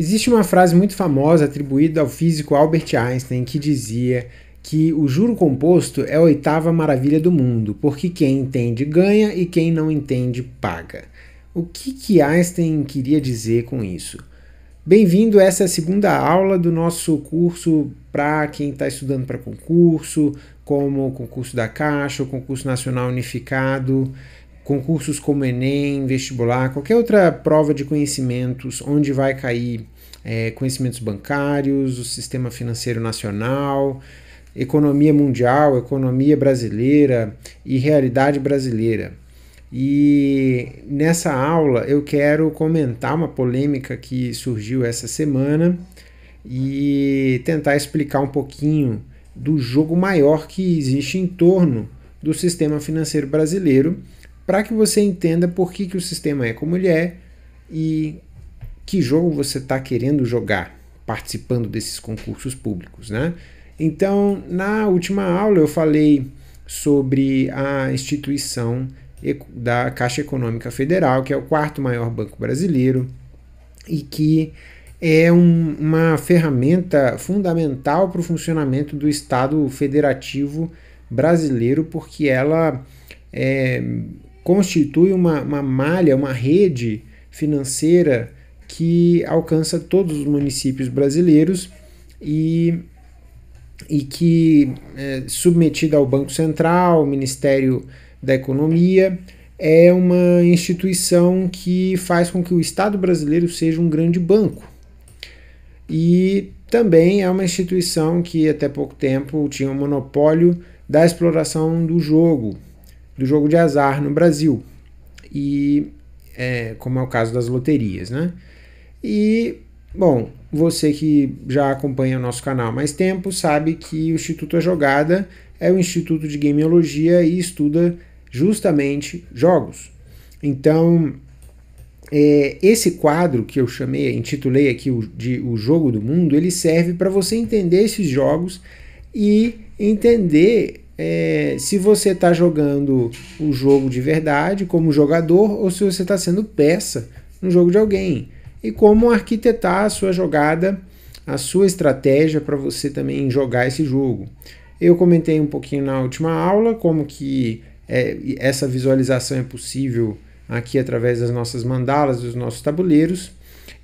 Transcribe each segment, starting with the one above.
Existe uma frase muito famosa atribuída ao físico Albert Einstein que dizia que o juro composto é a oitava maravilha do mundo, porque quem entende ganha e quem não entende paga. O que, que Einstein queria dizer com isso? Bem-vindo é a essa segunda aula do nosso curso para quem está estudando para concurso, como o concurso da Caixa, o concurso nacional unificado concursos como Enem, vestibular, qualquer outra prova de conhecimentos, onde vai cair é, conhecimentos bancários, o sistema financeiro nacional, economia mundial, economia brasileira e realidade brasileira. E nessa aula eu quero comentar uma polêmica que surgiu essa semana e tentar explicar um pouquinho do jogo maior que existe em torno do sistema financeiro brasileiro, para que você entenda por que, que o sistema é como ele é e que jogo você está querendo jogar participando desses concursos públicos, né? Então, na última aula eu falei sobre a instituição da Caixa Econômica Federal, que é o quarto maior banco brasileiro e que é um, uma ferramenta fundamental para o funcionamento do Estado Federativo brasileiro, porque ela é, constitui uma, uma malha, uma rede financeira que alcança todos os municípios brasileiros e, e que, é, submetida ao Banco Central, ao Ministério da Economia, é uma instituição que faz com que o Estado brasileiro seja um grande banco. E também é uma instituição que até pouco tempo tinha um monopólio da exploração do jogo, do jogo de azar no Brasil, e é, como é o caso das loterias, né? E, bom, você que já acompanha o nosso canal há mais tempo sabe que o Instituto A Jogada é um instituto de gameologia e estuda justamente jogos. Então, é, esse quadro que eu chamei, intitulei aqui o, de O Jogo do Mundo, ele serve para você entender esses jogos e entender é, se você está jogando o um jogo de verdade como jogador ou se você está sendo peça no jogo de alguém e como arquitetar a sua jogada, a sua estratégia para você também jogar esse jogo. Eu comentei um pouquinho na última aula como que é, essa visualização é possível aqui através das nossas mandalas, dos nossos tabuleiros.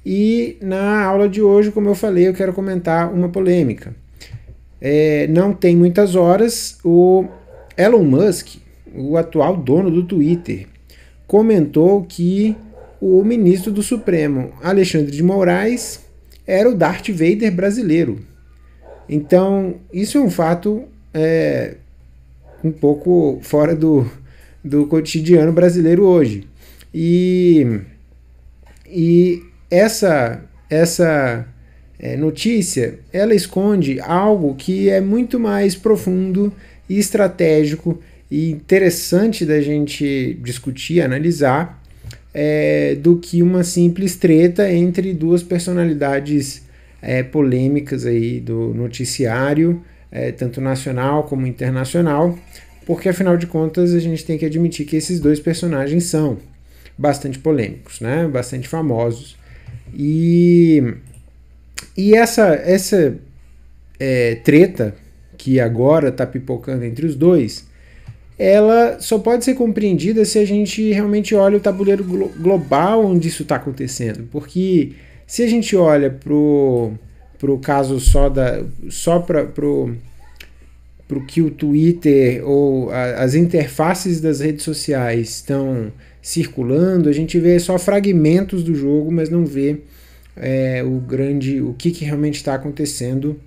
E na aula de hoje, como eu falei, eu quero comentar uma polêmica é, não tem muitas horas, o Elon Musk, o atual dono do Twitter, comentou que o ministro do Supremo, Alexandre de Moraes, era o Darth Vader brasileiro. Então, isso é um fato é, um pouco fora do, do cotidiano brasileiro hoje. E, e essa, essa é, notícia, ela esconde algo que é muito mais profundo e estratégico e interessante da gente discutir, analisar, é, do que uma simples treta entre duas personalidades é, polêmicas aí do noticiário, é, tanto nacional como internacional, porque afinal de contas a gente tem que admitir que esses dois personagens são bastante polêmicos, né? bastante famosos. E e essa, essa é, treta que agora está pipocando entre os dois, ela só pode ser compreendida se a gente realmente olha o tabuleiro glo global onde isso está acontecendo. Porque se a gente olha pro, pro caso só da. só para pro, pro que o Twitter ou a, as interfaces das redes sociais estão circulando, a gente vê só fragmentos do jogo, mas não vê é, o grande, o que, que realmente está acontecendo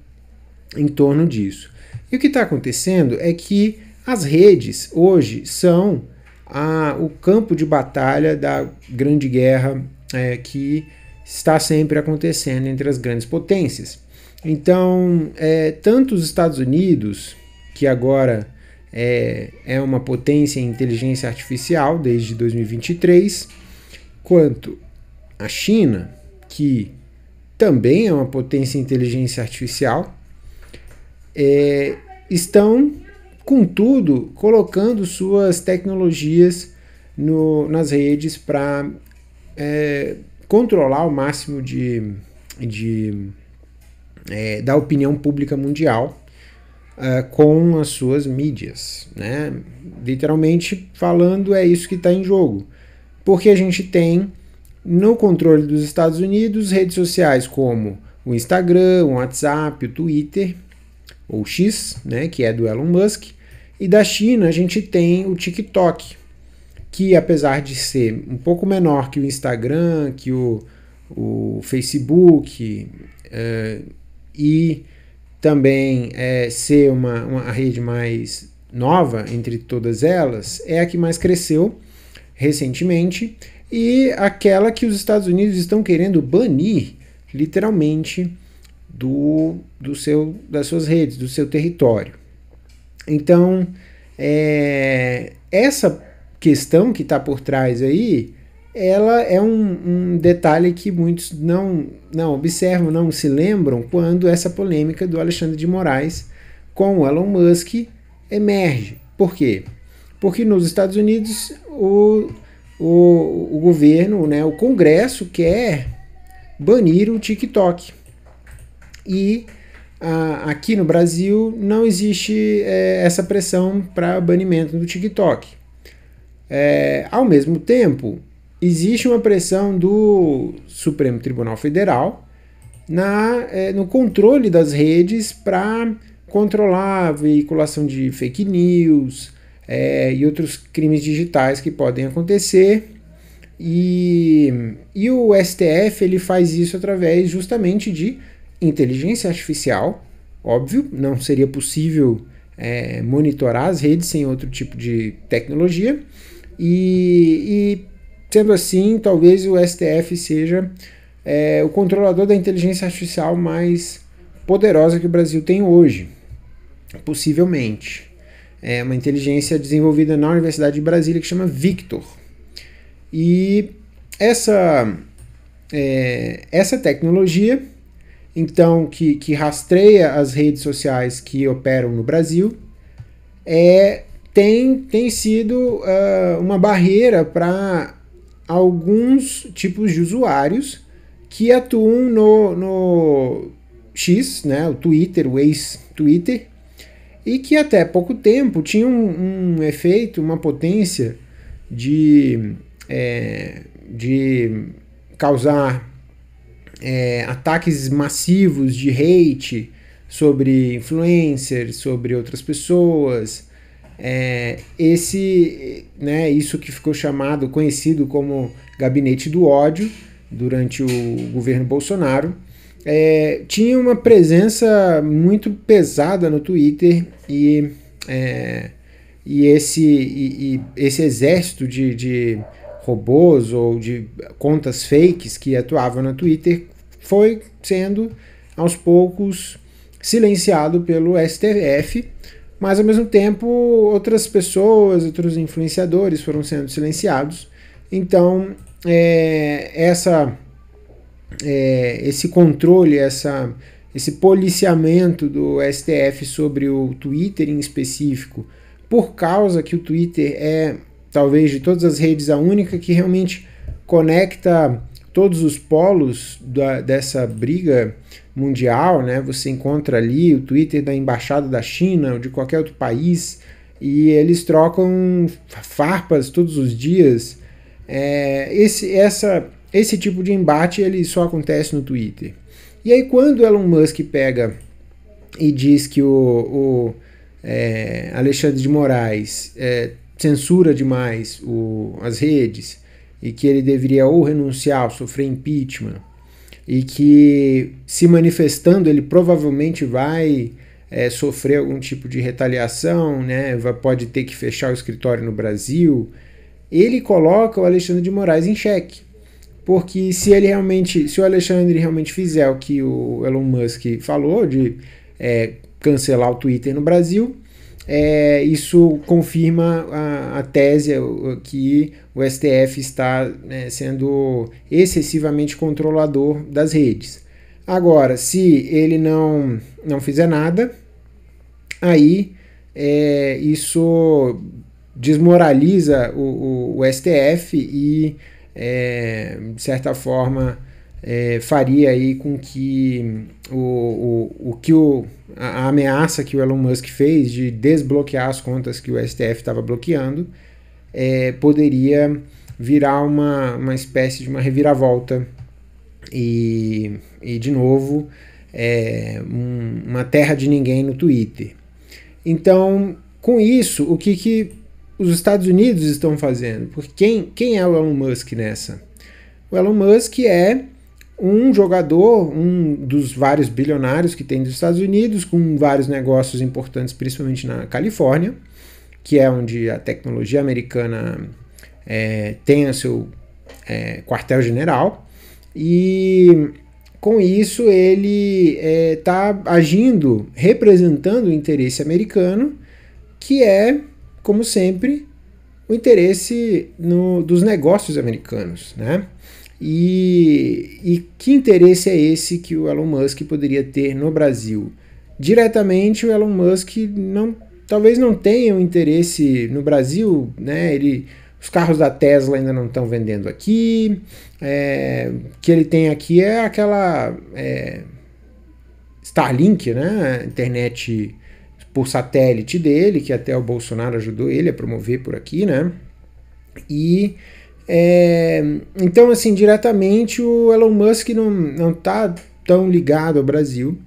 em torno disso. E o que está acontecendo é que as redes hoje são a, o campo de batalha da grande guerra é, que está sempre acontecendo entre as grandes potências. Então, é, tanto os Estados Unidos, que agora é, é uma potência em inteligência artificial desde 2023, quanto a China, que também é uma potência em inteligência artificial, é, estão, contudo, colocando suas tecnologias no, nas redes para é, controlar o máximo de, de é, da opinião pública mundial é, com as suas mídias. Né? Literalmente falando, é isso que está em jogo. Porque a gente tem no controle dos Estados Unidos, redes sociais como o Instagram, o WhatsApp, o Twitter, ou X, né, que é do Elon Musk, e da China a gente tem o TikTok, que apesar de ser um pouco menor que o Instagram, que o, o Facebook uh, e também é, ser uma, uma rede mais nova entre todas elas, é a que mais cresceu recentemente e aquela que os Estados Unidos estão querendo banir, literalmente, do, do seu, das suas redes, do seu território. Então, é, essa questão que está por trás aí, ela é um, um, detalhe que muitos não, não observam, não se lembram quando essa polêmica do Alexandre de Moraes com o Elon Musk emerge. Por quê? Porque nos Estados Unidos o o, o governo, né, o Congresso quer banir o TikTok. E a, aqui no Brasil não existe é, essa pressão para banimento do TikTok. É, ao mesmo tempo, existe uma pressão do Supremo Tribunal Federal na, é, no controle das redes para controlar a veiculação de fake news, é, e outros crimes digitais que podem acontecer. E, e o STF ele faz isso através justamente de inteligência artificial. Óbvio, não seria possível é, monitorar as redes sem outro tipo de tecnologia. E, e sendo assim, talvez o STF seja é, o controlador da inteligência artificial mais poderosa que o Brasil tem hoje, possivelmente é uma inteligência desenvolvida na Universidade de Brasília que chama Victor. E essa, é, essa tecnologia, então, que, que rastreia as redes sociais que operam no Brasil, é, tem, tem sido uh, uma barreira para alguns tipos de usuários que atuam no, no X, né, o Twitter, o ex-Twitter, e que até pouco tempo tinha um, um efeito, uma potência de, é, de causar é, ataques massivos de hate sobre influencers, sobre outras pessoas. É, esse, né, isso que ficou chamado, conhecido como gabinete do ódio durante o governo Bolsonaro é, tinha uma presença muito pesada no Twitter e, é, e, esse, e, e esse exército de, de robôs ou de contas fakes que atuavam no Twitter foi sendo aos poucos silenciado pelo STF, mas ao mesmo tempo outras pessoas, outros influenciadores foram sendo silenciados. Então é, essa é, esse controle, essa, esse policiamento do STF sobre o Twitter em específico, por causa que o Twitter é, talvez, de todas as redes, a única que realmente conecta todos os polos da, dessa briga mundial, né? Você encontra ali o Twitter da embaixada da China ou de qualquer outro país e eles trocam farpas todos os dias. É, esse, essa esse tipo de embate ele só acontece no Twitter. E aí quando Elon Musk pega e diz que o, o é, Alexandre de Moraes é, censura demais o, as redes e que ele deveria ou renunciar ou sofrer impeachment e que se manifestando ele provavelmente vai é, sofrer algum tipo de retaliação, né? pode ter que fechar o escritório no Brasil. Ele coloca o Alexandre de Moraes em xeque. Porque se ele realmente, se o Alexandre realmente fizer o que o Elon Musk falou de é, cancelar o Twitter no Brasil, é, isso confirma a, a, tese que o STF está né, sendo excessivamente controlador das redes. Agora, se ele não, não fizer nada, aí é, isso desmoraliza o, o, o STF e é, de certa forma, é, faria aí com que o, o, o que o, a, ameaça que o Elon Musk fez de desbloquear as contas que o STF estava bloqueando é, poderia virar uma, uma espécie de uma reviravolta e, e de novo é, um, uma terra de ninguém no Twitter. Então, com isso, o que, que os Estados Unidos estão fazendo. Porque quem, quem é o Elon Musk nessa? O Elon Musk é um jogador, um dos vários bilionários que tem dos Estados Unidos, com vários negócios importantes, principalmente na Califórnia, que é onde a tecnologia americana é, tem o seu é, quartel-general. E com isso ele está é, tá agindo, representando o interesse americano, que é como sempre, o interesse no, dos negócios americanos, né? E, e que interesse é esse que o Elon Musk poderia ter no Brasil? Diretamente, o Elon Musk não, talvez não tenha um interesse no Brasil, né? Ele os carros da Tesla ainda não estão vendendo aqui. É, que ele tem aqui é aquela é, Starlink, né? Internet por satélite dele, que até o Bolsonaro ajudou ele a promover por aqui, né? E é, então, assim, diretamente o Elon Musk não, não tá tão ligado ao Brasil,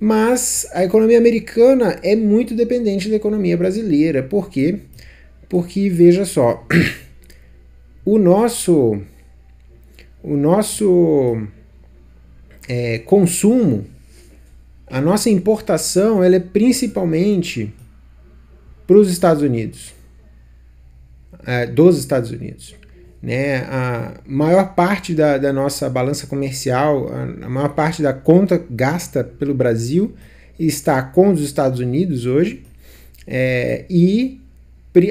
mas a economia americana é muito dependente da economia brasileira. Por quê? Porque, veja só, o nosso, o nosso é, consumo a nossa importação ela é principalmente para os Estados Unidos, é, dos Estados Unidos. Né? A maior parte da, da nossa balança comercial, a, a maior parte da conta gasta pelo Brasil está com os Estados Unidos hoje, é, e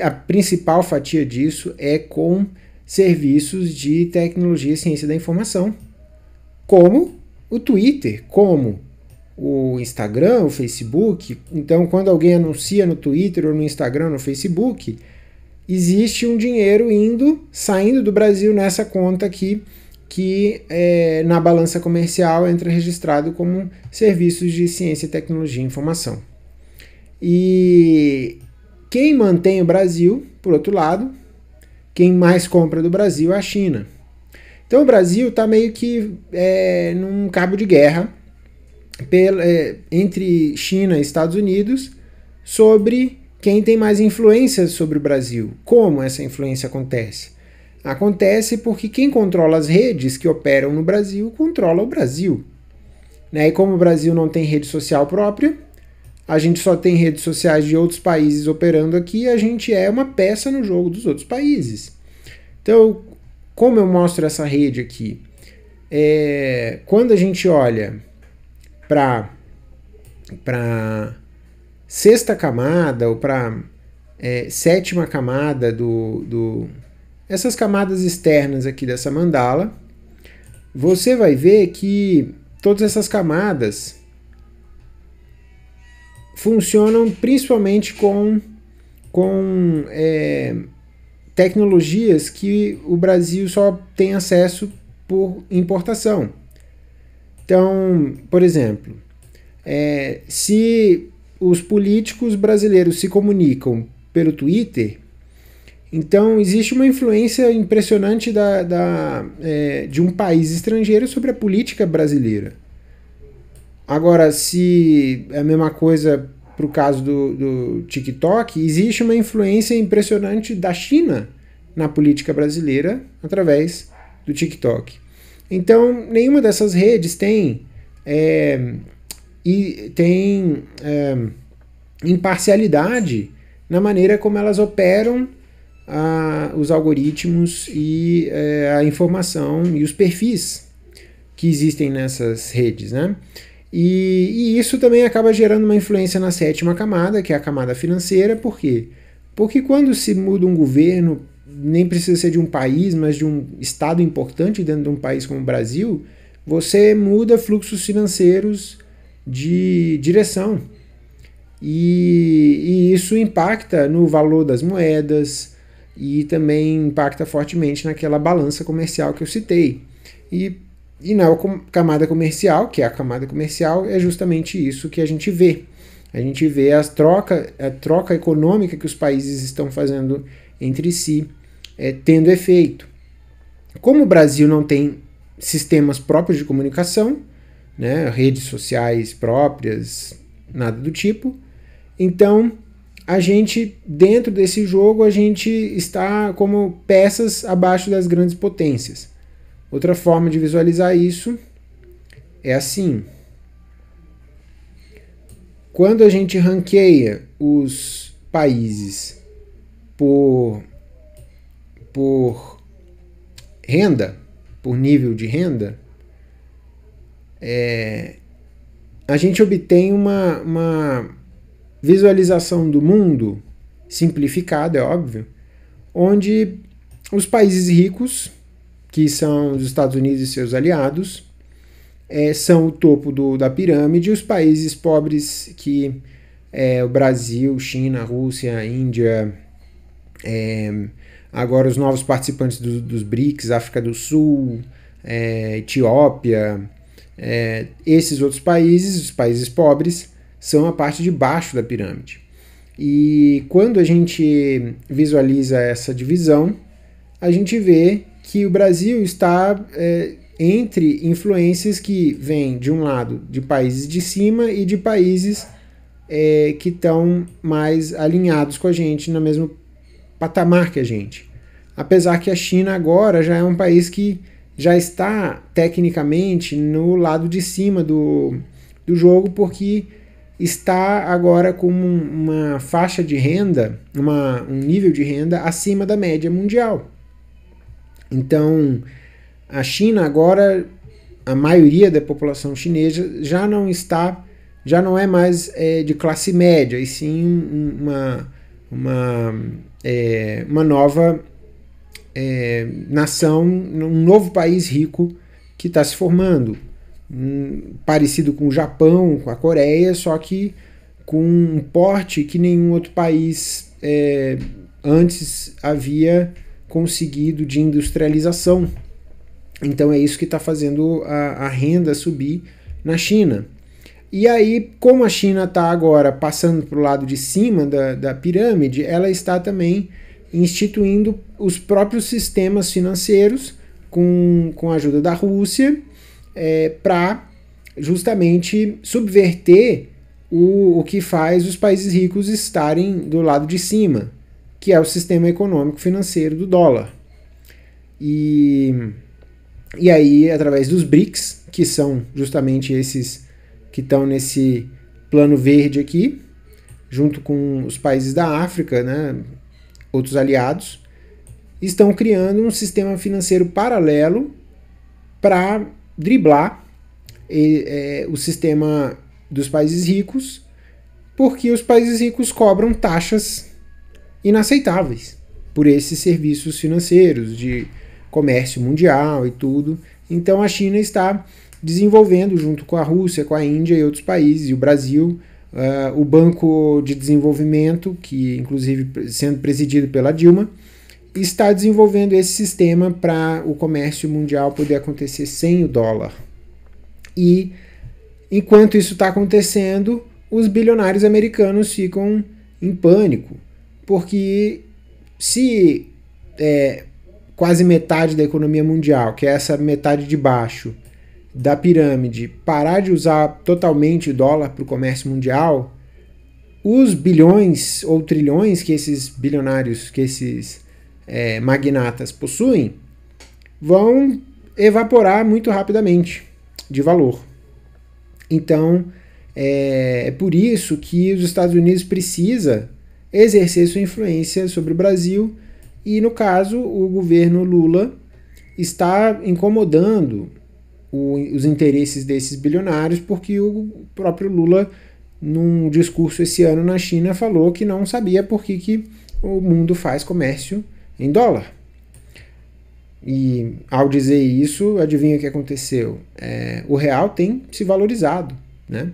a principal fatia disso é com serviços de tecnologia e ciência da informação, como o Twitter, como o Instagram, o Facebook. Então, quando alguém anuncia no Twitter ou no Instagram, no Facebook, existe um dinheiro indo, saindo do Brasil nessa conta aqui, que é, na balança comercial entra registrado como serviços de ciência, tecnologia e informação. E quem mantém o Brasil, por outro lado, quem mais compra do Brasil é a China. Então o Brasil está meio que é, num cabo de guerra é, entre China e Estados Unidos sobre quem tem mais influência sobre o Brasil. Como essa influência acontece? Acontece porque quem controla as redes que operam no Brasil controla o Brasil. Né? E como o Brasil não tem rede social própria, a gente só tem redes sociais de outros países operando aqui, a gente é uma peça no jogo dos outros países. Então, como eu mostro essa rede aqui? É, quando a gente olha para para sexta camada ou para é, sétima camada do, do essas camadas externas aqui dessa mandala, você vai ver que todas essas camadas funcionam principalmente com, com é, tecnologias que o Brasil só tem acesso por importação. Então, por exemplo, é, se os políticos brasileiros se comunicam pelo Twitter, então existe uma influência impressionante da, da é, de um país estrangeiro sobre a política brasileira. Agora, se é a mesma coisa para o caso do, do TikTok, existe uma influência impressionante da China na política brasileira através do TikTok. Então, nenhuma dessas redes tem, é, e tem é, imparcialidade na maneira como elas operam a, os algoritmos e é, a informação e os perfis que existem nessas redes, né? E, e, isso também acaba gerando uma influência na sétima camada, que é a camada financeira, por quê? Porque quando se muda um governo nem precisa ser de um país, mas de um estado importante dentro de um país como o Brasil, você muda fluxos financeiros de direção. E, e, isso impacta no valor das moedas e também impacta fortemente naquela balança comercial que eu citei. E, e na camada comercial, que é a camada comercial, é justamente isso que a gente vê. A gente vê as troca, a troca econômica que os países estão fazendo entre si, é, tendo efeito. Como o Brasil não tem sistemas próprios de comunicação, né, redes sociais próprias, nada do tipo, então a gente, dentro desse jogo, a gente está como peças abaixo das grandes potências. Outra forma de visualizar isso é assim. Quando a gente ranqueia os países por, por renda, por nível de renda, é, a gente obtém uma, uma visualização do mundo simplificada, é óbvio, onde os países ricos, que são os Estados Unidos e seus aliados, é, são o topo do, da pirâmide, os países pobres que é, o Brasil, China, Rússia, Índia, é, agora, os novos participantes do, dos BRICS, África do Sul, é, Etiópia, é, esses outros países, os países pobres, são a parte de baixo da pirâmide. E quando a gente visualiza essa divisão, a gente vê que o Brasil está é, entre influências que vêm de um lado de países de cima e de países é, que estão mais alinhados com a gente na mesma patamar que a gente. Apesar que a China agora já é um país que já está tecnicamente no lado de cima do, do jogo, porque está agora com uma faixa de renda, uma, um nível de renda acima da média mundial. Então, a China agora, a maioria da população chinesa já não está, já não é mais é, de classe média, e sim uma uma, é, uma nova é, nação, um novo país rico que está se formando, um, parecido com o Japão, com a Coreia, só que com um porte que nenhum outro país é, antes havia conseguido de industrialização. Então é isso que está fazendo a, a renda subir na China. E aí, como a China está agora passando para o lado de cima da, da pirâmide, ela está também instituindo os próprios sistemas financeiros com, com a ajuda da Rússia é, para justamente subverter o, o que faz os países ricos estarem do lado de cima, que é o sistema econômico financeiro do dólar. E, e aí, através dos BRICS, que são justamente esses que estão nesse plano verde aqui, junto com os países da África, né, outros aliados, estão criando um sistema financeiro paralelo para driblar é, o sistema dos países ricos, porque os países ricos cobram taxas inaceitáveis por esses serviços financeiros de comércio mundial e tudo. Então a China está desenvolvendo junto com a Rússia, com a Índia e outros países, e o Brasil, uh, o Banco de Desenvolvimento, que inclusive sendo presidido pela Dilma, está desenvolvendo esse sistema para o comércio mundial poder acontecer sem o dólar. E enquanto isso está acontecendo, os bilionários americanos ficam em pânico, porque se é, quase metade da economia mundial, que é essa metade de baixo, da pirâmide parar de usar totalmente o dólar para o comércio mundial, os bilhões ou trilhões que esses bilionários, que esses é, magnatas possuem, vão evaporar muito rapidamente de valor. Então, é, é por isso que os Estados Unidos precisa exercer sua influência sobre o Brasil e, no caso, o governo Lula está incomodando o, os interesses desses bilionários, porque o próprio Lula, num discurso esse ano na China, falou que não sabia por que, que o mundo faz comércio em dólar. E ao dizer isso, adivinha o que aconteceu? É, o real tem se valorizado, né?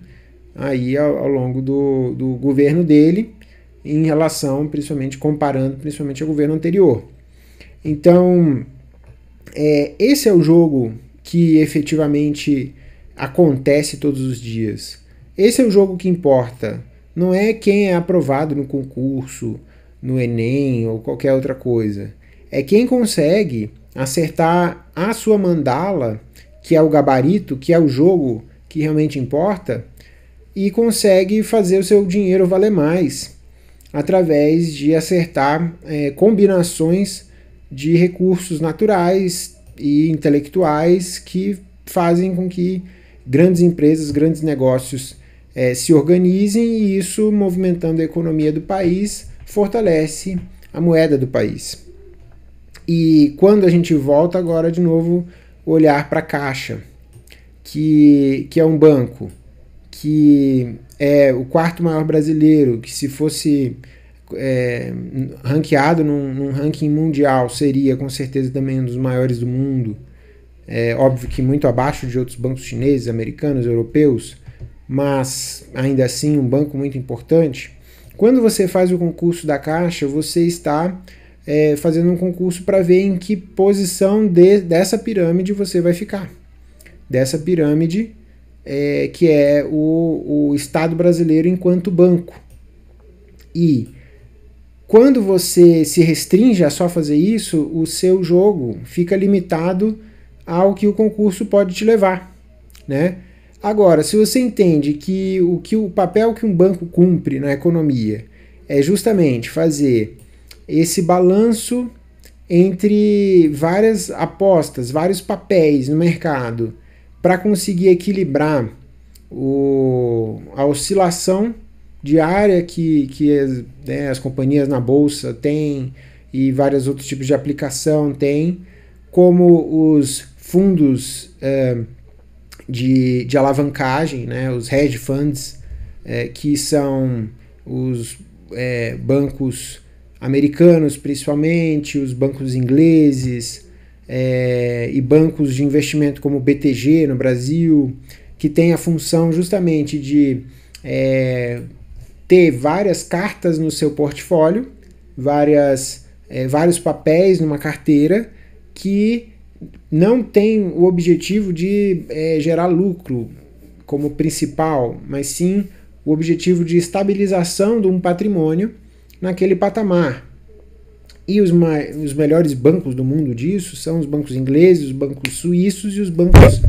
Aí ao, ao longo do, do governo dele, em relação, principalmente comparando, principalmente ao governo anterior. Então, é, esse é o jogo que efetivamente acontece todos os dias. Esse é o jogo que importa. Não é quem é aprovado no concurso, no Enem ou qualquer outra coisa. É quem consegue acertar a sua mandala, que é o gabarito, que é o jogo que realmente importa, e consegue fazer o seu dinheiro valer mais através de acertar é, combinações de recursos naturais, e intelectuais que fazem com que grandes empresas, grandes negócios é, se organizem e isso, movimentando a economia do país, fortalece a moeda do país. E quando a gente volta agora de novo olhar para a Caixa, que, que é um banco que é o quarto maior brasileiro, que se fosse é, ranqueado num, num, ranking mundial, seria com certeza também um dos maiores do mundo. É óbvio que muito abaixo de outros bancos chineses, americanos, europeus, mas ainda assim um banco muito importante. Quando você faz o concurso da Caixa, você está é, fazendo um concurso para ver em que posição de, dessa pirâmide você vai ficar. Dessa pirâmide é, que é o, o Estado brasileiro enquanto banco. E quando você se restringe a só fazer isso, o seu jogo fica limitado ao que o concurso pode te levar, né? Agora, se você entende que o, que o papel que um banco cumpre na economia é justamente fazer esse balanço entre várias apostas, vários papéis no mercado, para conseguir equilibrar o, a oscilação diária que, que as, né, as companhias na bolsa têm e vários outros tipos de aplicação têm, como os fundos é, de, de alavancagem, né, os hedge funds, é, que são os é, bancos americanos, principalmente, os bancos ingleses e bancos de investimento como o BTG no Brasil, que tem a função justamente de ter várias cartas no seu portfólio, várias, é, vários papéis numa carteira que não tem o objetivo de é, gerar lucro como principal, mas sim o objetivo de estabilização de um patrimônio naquele patamar. E os, os melhores bancos do mundo disso são os bancos ingleses, os bancos suíços e os bancos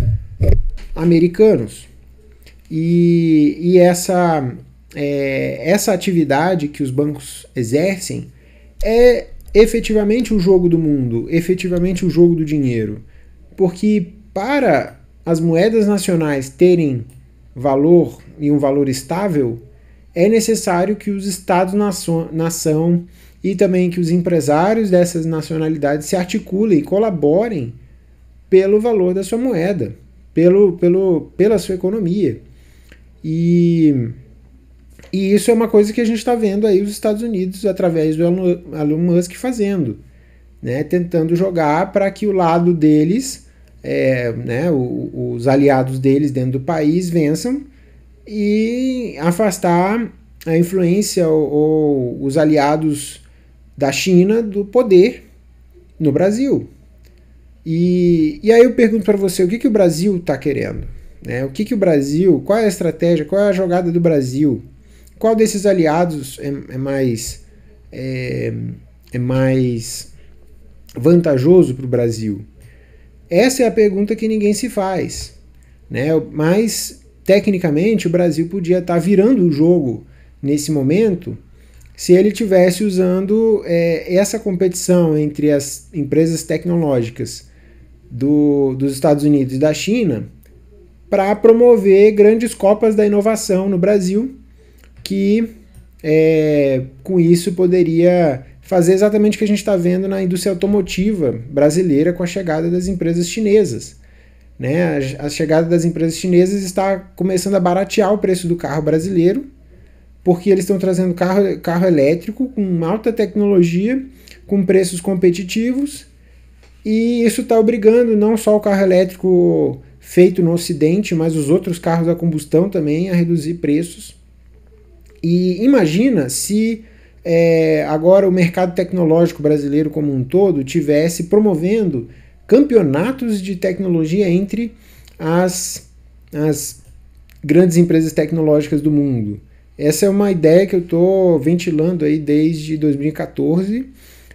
americanos. E, e essa é, essa atividade que os bancos exercem é efetivamente o jogo do mundo, efetivamente o jogo do dinheiro. Porque para as moedas nacionais terem valor e um valor estável, é necessário que os estados-nação e também que os empresários dessas nacionalidades se articulem e colaborem pelo valor da sua moeda, pelo, pelo, pela sua economia. E e isso é uma coisa que a gente está vendo aí os Estados Unidos, através do Elon Musk, fazendo. Né? Tentando jogar para que o lado deles, é, né? O, os aliados deles dentro do país vençam e afastar a influência ou, ou os aliados da China do poder no Brasil. E, e aí eu pergunto para você, o que, que o Brasil está querendo? Né? O que, que o Brasil, qual é a estratégia, qual é a jogada do Brasil? qual desses aliados é, é mais é, é mais vantajoso para o Brasil? Essa é a pergunta que ninguém se faz, né? Mas tecnicamente o Brasil podia estar tá virando o jogo nesse momento se ele tivesse usando é, essa competição entre as empresas tecnológicas do, dos Estados Unidos e da China para promover grandes copas da inovação no Brasil que é, com isso poderia fazer exatamente o que a gente está vendo na indústria automotiva brasileira com a chegada das empresas chinesas. Né? A, a chegada das empresas chinesas está começando a baratear o preço do carro brasileiro, porque eles estão trazendo carro, carro elétrico com alta tecnologia, com preços competitivos, e isso está obrigando não só o carro elétrico feito no Ocidente, mas os outros carros a combustão também a reduzir preços. E imagina se é, agora o mercado tecnológico brasileiro como um todo tivesse promovendo campeonatos de tecnologia entre as, as grandes empresas tecnológicas do mundo. Essa é uma ideia que eu estou ventilando aí desde 2014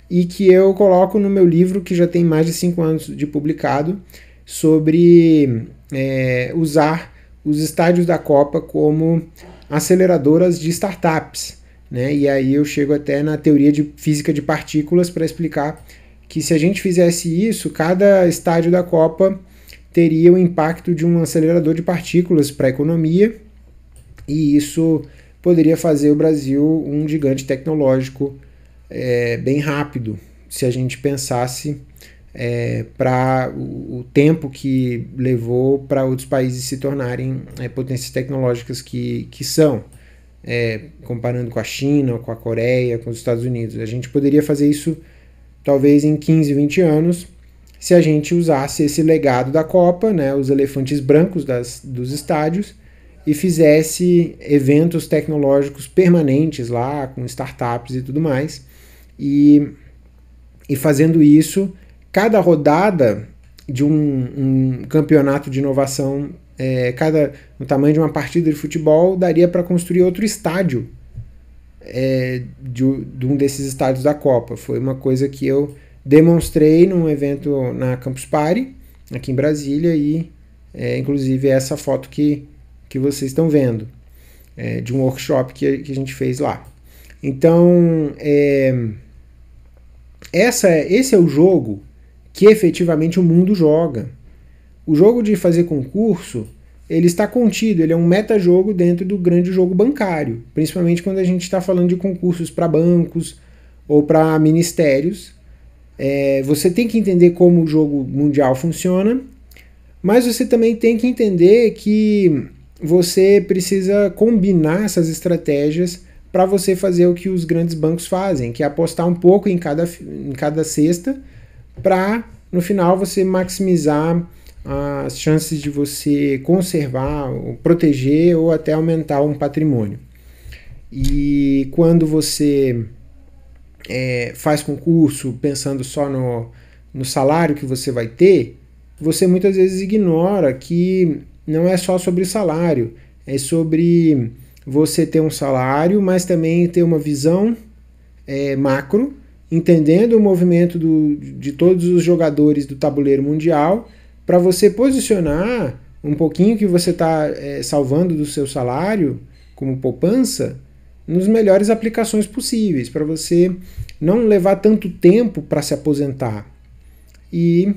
e que eu coloco no meu livro que já tem mais de cinco anos de publicado sobre é, usar os estádios da Copa como aceleradoras de startups. Né? E aí eu chego até na teoria de física de partículas para explicar que se a gente fizesse isso, cada estádio da Copa teria o impacto de um acelerador de partículas para a economia, e isso poderia fazer o Brasil um gigante tecnológico é, bem rápido, se a gente pensasse é, para o, o, tempo que levou para outros países se tornarem é, potências tecnológicas que, que são, é, comparando com a China, com a Coreia, com os Estados Unidos. A gente poderia fazer isso talvez em 15, 20 anos, se a gente usasse esse legado da Copa, né, os elefantes brancos das, dos estádios, e fizesse eventos tecnológicos permanentes lá, com startups e tudo mais. E, e fazendo isso, cada rodada de um, um campeonato de inovação, é, cada no tamanho de uma partida de futebol, daria para construir outro estádio é, de, de, um desses estádios da Copa. Foi uma coisa que eu demonstrei num evento na Campus Party, aqui em Brasília, e é, inclusive essa foto que, que vocês estão vendo, é, de um workshop que, que a gente fez lá. Então, é, essa, esse é o jogo que efetivamente o mundo joga. O jogo de fazer concurso, ele está contido, ele é um metajogo dentro do grande jogo bancário, principalmente quando a gente está falando de concursos para bancos ou para ministérios. É, você tem que entender como o jogo mundial funciona, mas você também tem que entender que você precisa combinar essas estratégias para você fazer o que os grandes bancos fazem, que é apostar um pouco em cada, em cada cesta para no final você maximizar as chances de você conservar, ou proteger ou até aumentar um patrimônio. E quando você é, faz concurso pensando só no, no salário que você vai ter, você muitas vezes ignora que não é só sobre salário, é sobre você ter um salário, mas também ter uma visão é, macro entendendo o movimento do, de todos os jogadores do tabuleiro mundial, para você posicionar um pouquinho que você está é, salvando do seu salário como poupança nos melhores aplicações possíveis, para você não levar tanto tempo para se aposentar e,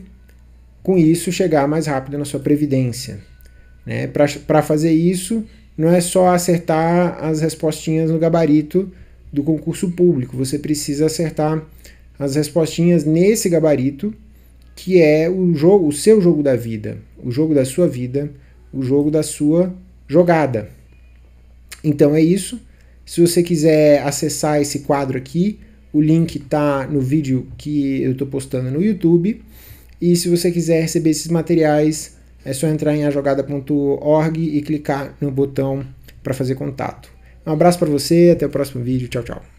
com isso, chegar mais rápido na sua previdência. Né? Para fazer isso, não é só acertar as respostinhas no gabarito do concurso público. Você precisa acertar as respostinhas nesse gabarito, que é o jogo, o seu jogo da vida, o jogo da sua vida, o jogo da sua jogada. Então é isso. Se você quiser acessar esse quadro aqui, o link está no vídeo que eu estou postando no YouTube. E se você quiser receber esses materiais, é só entrar em ajogada.org e clicar no botão para fazer contato. Um abraço para você, até o próximo vídeo. Tchau, tchau.